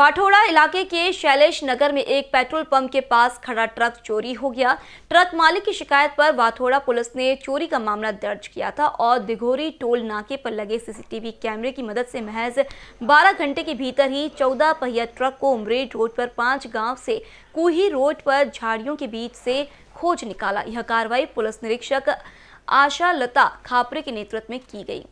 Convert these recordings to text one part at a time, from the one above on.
वाठोड़ा इलाके के शैलेश नगर में एक पेट्रोल पंप के पास खड़ा ट्रक चोरी हो गया ट्रक मालिक की शिकायत पर वाठोड़ा पुलिस ने चोरी का मामला दर्ज किया था और दिघोरी टोल नाके पर लगे सीसीटीवी कैमरे की मदद से महज 12 घंटे के भीतर ही 14 पहिया ट्रक को उमरेड रोड पर पांच गांव से कुही रोड पर झाड़ियों के बीच से खोज निकाला यह कार्रवाई पुलिस निरीक्षक आशा लता खापरे के नेतृत्व में की गई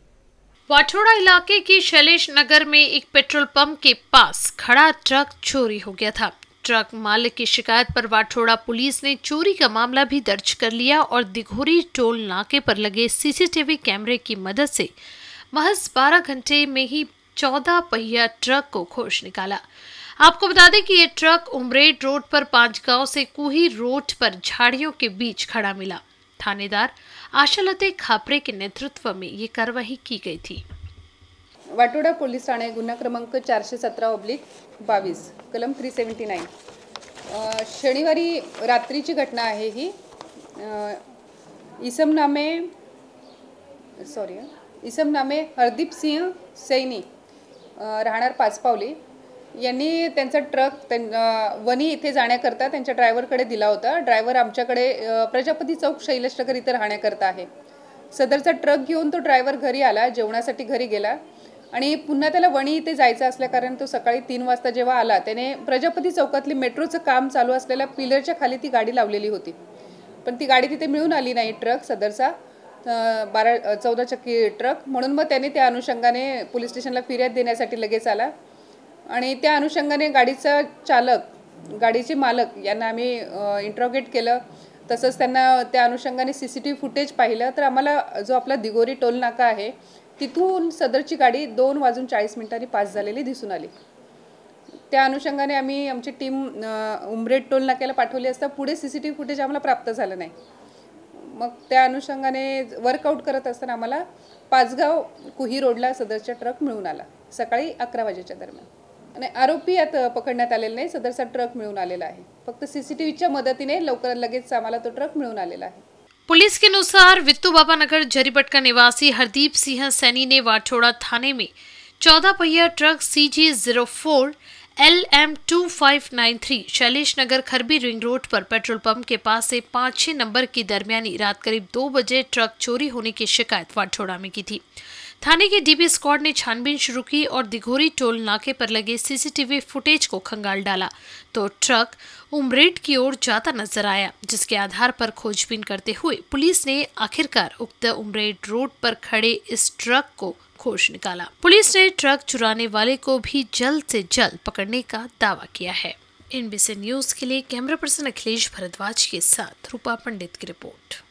वाठोड़ा इलाके की शैलेश नगर में एक पेट्रोल पंप के पास खड़ा ट्रक चोरी हो गया था ट्रक मालिक की शिकायत पर वाठोड़ा पुलिस ने चोरी का मामला भी दर्ज कर लिया और दिघोरी टोल नाके पर लगे सीसीटीवी कैमरे की मदद से महज 12 घंटे में ही 14 पहिया ट्रक को खोज निकाला आपको बता दें कि ये ट्रक उमरेड रोड पर पांच गांव से कुही रोड पर झाड़ियों के बीच खड़ा मिला थानेदार आशालते खापरे के नेतृत्व में ये कार्रवाई की गई थी वाटोडा पोलीस ठाणे गुन्हा क्रमांक चारशे सतरा ऑब्लिक बावीस कलम थ्री सेवन्टी नाईन शनिवारी रात्रीची घटना आहे ही इसम नामे सॉरी इसम नामे हरदीप सिंह सैनी राहणार पाचपावली यांनी त्यांचा ट्रक त्यां वणी इथे जाण्याकरता त्यांच्या ड्रायव्हरकडे दिला होता ड्रायव्हर आमच्याकडे प्रजापती चौक शैलेशनगर इथे राहण्याकरता आहे सदरचा ट्रक घेऊन तो ड्रायव्हर घरी आला जेवणासाठी घरी गेला आणि पुन्हा त्याला वणी इथे जायचं असल्याकारण तो सकाळी तीन वाजता जेव्हा आला त्याने प्रजापती चौकातली मेट्रोचं काम चालू असलेल्या पिलरच्या खाली ती गाडी लावलेली होती पण ती गाडी तिथे मिळून आली नाही ट्रक सदरचा बारा चौदा चक्की ट्रक म्हणून मग त्याने त्या अनुषंगाने पोलीस स्टेशनला फिर्याद देण्यासाठी लगेच आला आणि त्या अनुषंगाने गाडीचा चालक गाडीचे मालक यांना आम्ही इंट्रॉगेट केलं तसंच त्यांना त्या अनुषंगाने C C T V footage पाहिलं तर आम्हाला जो आपला दिगोरी टोल नाका आहे तिथून सदरची गाडी दोन वाजून चाळीस मिनिटांनी पास झालेली दिसून आली त्या अनुषंगाने आम्ही आमची टीम उमरेड टोल नाक्याला पाठवली असता पुढे C C T V footage आम्हाला प्राप्त झालं नाही मग त्या अनुषंगाने वर्कआउट करत असताना आम्हाला पाचगाव कुही रोडला सदरचा ट्रक मिळून आला सकाळी अकरा वाजेच्या दरम्यान आरोपी आत पकड़ नहीं सदर सदरचा ट्रक मिळून आलेला आहे फक्त सीसीटीव्हीच्या मदतीने लवकरात तो ट्रक मिले आलेला पुलिस के अनुसार वित्तू बाबा नगर जरीबट का निवासी हरदीप सिंह सैनी ने वाठोड़ा थाने में चौदह पहिया truck C G zero four L M two five nine three Shailesh Nagar Kharbi ring road पर पेट्रोल पंप के पास से पाँच छः नंबर की दरमियानी रात करीब दो बजे ट्रक चोरी होने की शिकायत वाठोड़ा में की थी थाने के डीबी स्क्वाड ने छानबीन शुरू की और दिघोरी टोल नाके पर लगे सीसीटीवी फुटेज को खंगाल डाला तो ट्रक उमरेड की ओर जाता नजर आया जिसके आधार पर खोजबीन करते हुए पुलिस ने आखिरकार उक्त उमरेड रोड पर खड़े इस ट्रक को खोज निकाला पुलिस ने ट्रक चुराने वाले को भी जल्द से जल्द पकड़ने का दावा किया है एनबीसी न्यूज के लिए कैमरा पर्सन अखिलेश भरद्वाज के साथ रूपा पंडित की रिपोर्ट